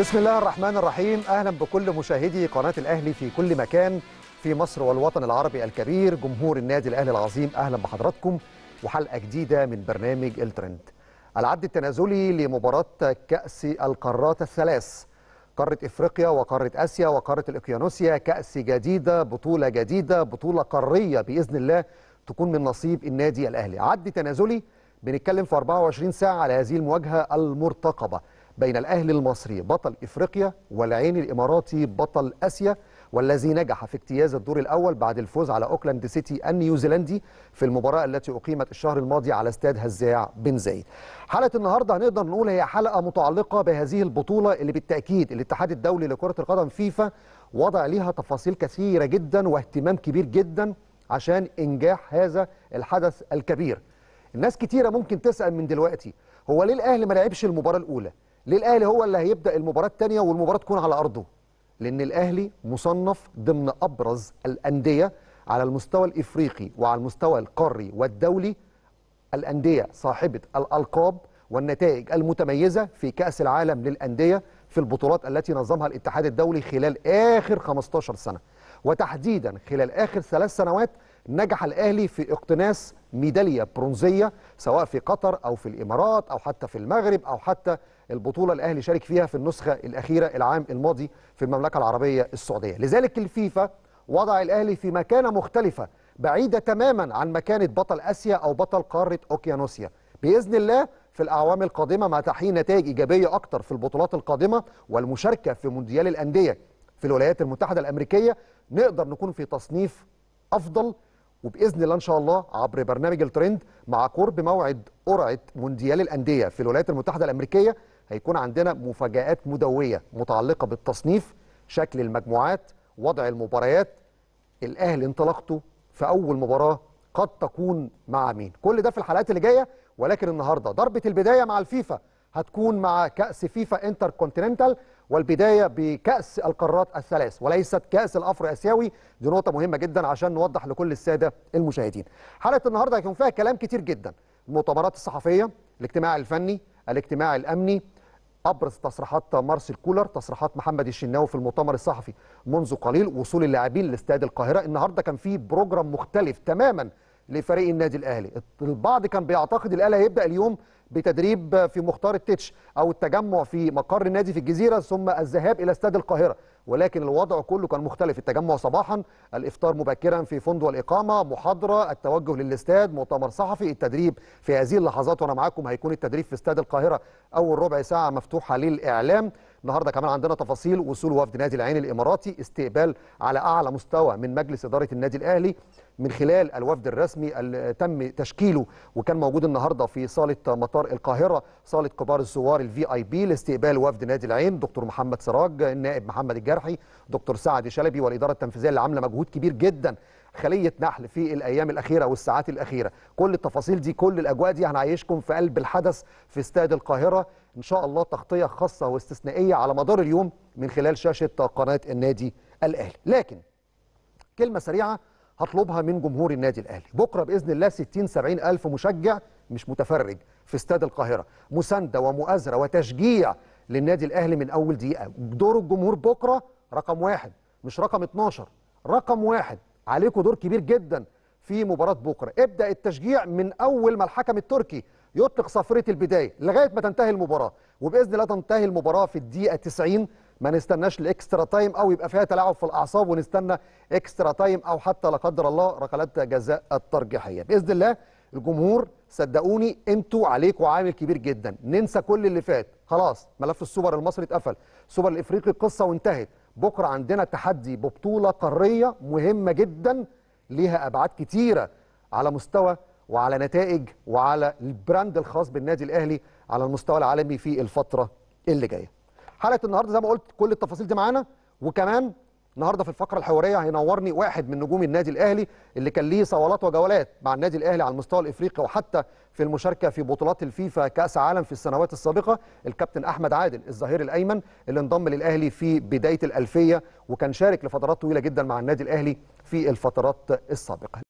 بسم الله الرحمن الرحيم اهلا بكل مشاهدي قناه الاهلي في كل مكان في مصر والوطن العربي الكبير جمهور النادي الاهلي العظيم اهلا بحضراتكم وحلقه جديده من برنامج الترند العد التنازلي لمباراه كاس القارات الثلاث قاره افريقيا وقاره اسيا وقاره الاقيانوسيا كاس جديده بطوله جديده بطوله قاريه باذن الله تكون من نصيب النادي الاهلي عد تنازلي بنتكلم في 24 ساعه على هذه المواجهه المرتقبه بين الأهلي المصري بطل إفريقيا والعين الإماراتي بطل آسيا والذي نجح في اجتياز الدور الأول بعد الفوز على أوكلاند سيتي النيوزيلندي في المباراة التي أقيمت الشهر الماضي على استاد هزاع بن زايد حلقة النهاردة هنقدر نقول هي حلقة متعلقة بهذه البطولة اللي بالتأكيد الاتحاد الدولي لكرة القدم فيفا وضع ليها تفاصيل كثيرة جدا واهتمام كبير جدا عشان إنجاح هذا الحدث الكبير الناس كتيرة ممكن تسأل من دلوقتي هو ليه الأهلي ما لعبش المباراة الأولى ليه الاهلي هو اللي هيبدا المباراه الثانيه والمباراه تكون على ارضه لان الاهلي مصنف ضمن ابرز الانديه على المستوى الافريقي وعلى المستوى القاري والدولي الانديه صاحبه الالقاب والنتائج المتميزه في كاس العالم للانديه في البطولات التي نظمها الاتحاد الدولي خلال اخر 15 سنه وتحديدا خلال اخر ثلاث سنوات نجح الاهلي في اقتناس ميداليه برونزيه سواء في قطر او في الامارات او حتى في المغرب او حتى البطوله الاهلي شارك فيها في النسخه الاخيره العام الماضي في المملكه العربيه السعوديه لذلك الفيفا وضع الاهلي في مكانه مختلفه بعيده تماما عن مكانه بطل اسيا او بطل قاره اوكيانوسيا باذن الله في الاعوام القادمه مع تحقيق نتائج ايجابيه اكتر في البطولات القادمه والمشاركه في مونديال الانديه في الولايات المتحده الامريكيه نقدر نكون في تصنيف افضل وباذن الله ان شاء الله عبر برنامج الترند مع قرب موعد قرعه مونديال الانديه في الولايات المتحده الامريكيه هيكون عندنا مفاجات مدويه متعلقه بالتصنيف شكل المجموعات وضع المباريات الاهلي انطلاقته في اول مباراه قد تكون مع مين كل ده في الحلقات اللي جايه ولكن النهارده ضربه البدايه مع الفيفا هتكون مع كاس فيفا انتر كونتيننتال والبداية بكأس القارات الثلاث وليست كأس الأفر آسيوي دي نقطة مهمة جدا عشان نوضح لكل السادة المشاهدين حلقة النهاردة هيكون فيها كلام كتير جدا المؤتمرات الصحفية الاجتماع الفني الاجتماع الأمني ابرز تصريحات مارسيل كولر تصريحات محمد الشناوي في المؤتمر الصحفي منذ قليل وصول اللاعبين لاستاد القاهره النهارده كان في بروجرام مختلف تماما لفريق النادي الاهلي البعض كان بيعتقد الاهلي هيبدا اليوم بتدريب في مختار التتش او التجمع في مقر النادي في الجزيره ثم الذهاب الى استاد القاهره ولكن الوضع كله كان مختلف التجمع صباحا الافطار مبكرا في فندق الاقامه محاضره التوجه للاستاد مؤتمر صحفي التدريب في هذه اللحظات وانا معاكم هيكون التدريب في استاد القاهره اول ربع ساعه مفتوحه للاعلام النهارده كمان عندنا تفاصيل وصول وفد نادي العين الاماراتي استقبال على اعلى مستوى من مجلس اداره النادي الاهلي من خلال الوفد الرسمي اللي تم تشكيله وكان موجود النهارده في صاله مطار القاهره صاله كبار الزوار الفي اي بي لاستقبال وفد نادي العين دكتور محمد سراج النائب محمد الجرحي دكتور سعد شلبي والاداره التنفيذيه اللي عامله مجهود كبير جدا خليه نحل في الايام الاخيره والساعات الاخيره كل التفاصيل دي كل الاجواء دي هنعيشكم في قلب الحدث في استاد القاهره ان شاء الله تغطيه خاصه واستثنائيه على مدار اليوم من خلال شاشه قناه النادي الاهلي لكن كلمه سريعه هطلبها من جمهور النادي الاهلي بكره باذن الله 60 70 الف مشجع مش متفرج في استاد القاهره مسانده ومؤازره وتشجيع للنادي الاهلي من اول دقيقه دور الجمهور بكره رقم واحد مش رقم 12 رقم واحد عليكم دور كبير جدا في مباراه بكره ابدا التشجيع من اول ما الحكم التركي يطلق صفره البدايه لغايه ما تنتهي المباراه وباذن الله تنتهي المباراه في الدقيقه 90 ما نستناش الاكسترا تايم او يبقى فيها تلاعب في الاعصاب ونستنى اكسترا تايم او حتى لا قدر الله ركلات جزاء الترجيحيه باذن الله الجمهور صدقوني انتوا عليكم عامل كبير جدا ننسى كل اللي فات خلاص ملف السوبر المصري اتقفل السوبر الافريقي قصه وانتهت بكره عندنا تحدي ببطوله قاريه مهمه جدا ليها ابعاد كتيره على مستوى وعلى نتائج وعلى البراند الخاص بالنادي الاهلي على المستوى العالمي في الفتره اللي جايه حلقه النهارده زي ما قلت كل التفاصيل دي معانا وكمان النهارده في الفقره الحواريه هينورني واحد من نجوم النادي الاهلي اللي كان ليه صولات وجولات مع النادي الاهلي على المستوى الافريقي وحتى في المشاركه في بطولات الفيفا كاس عالم في السنوات السابقه الكابتن احمد عادل الظهير الايمن اللي انضم للاهلي في بدايه الالفيه وكان شارك لفترات طويله جدا مع النادي الاهلي في الفترات السابقه